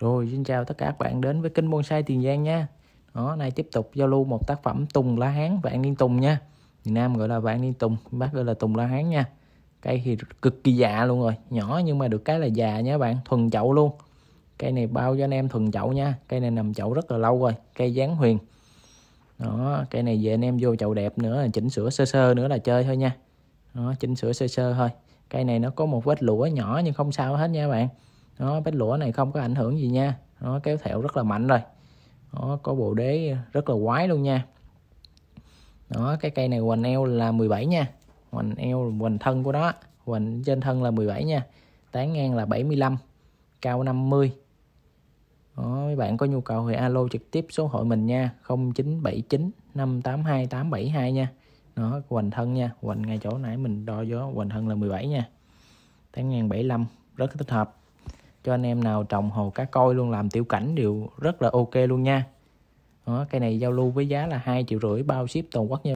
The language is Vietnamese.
Rồi xin chào tất cả các bạn đến với kênh Bonsai Tiền Giang nha. Đó, nay tiếp tục giao lưu một tác phẩm Tùng Lá Hán Vạn Niên Tùng nha. Việt Nam gọi là Vạn Niên Tùng, bác gọi là Tùng Lá Hán nha. Cây thì cực kỳ già luôn rồi, nhỏ nhưng mà được cái là già nha bạn, thuần chậu luôn. Cây này bao cho anh em thuần chậu nha, cây này nằm chậu rất là lâu rồi, cây dáng huyền. Đó, cây này về anh em vô chậu đẹp nữa là chỉnh sửa sơ sơ nữa là chơi thôi nha. Đó, chỉnh sửa sơ sơ thôi. Cây này nó có một vết lũa nhỏ nhưng không sao hết nha bạn nó bếp lũa này không có ảnh hưởng gì nha nó kéo thẹo rất là mạnh rồi nó có bộ đế rất là quái luôn nha đó cái cây này hoành eo là 17 nha hoành eo hoành thân của nó hoành trên thân là 17 nha tán ngang là 75 cao 50 đó, mấy bạn có nhu cầu thì alo trực tiếp số hội mình nha 0979 582 872 nha nó hoành thân nha hoành ngay chỗ nãy mình đo gió hoành thân là 17 nha tán ngang 75 rất thích hợp cho anh em nào trồng hồ cá coi luôn làm tiểu cảnh đều rất là ok luôn nha đó, cây này giao lưu với giá là hai triệu rưỡi bao ship toàn quốc nha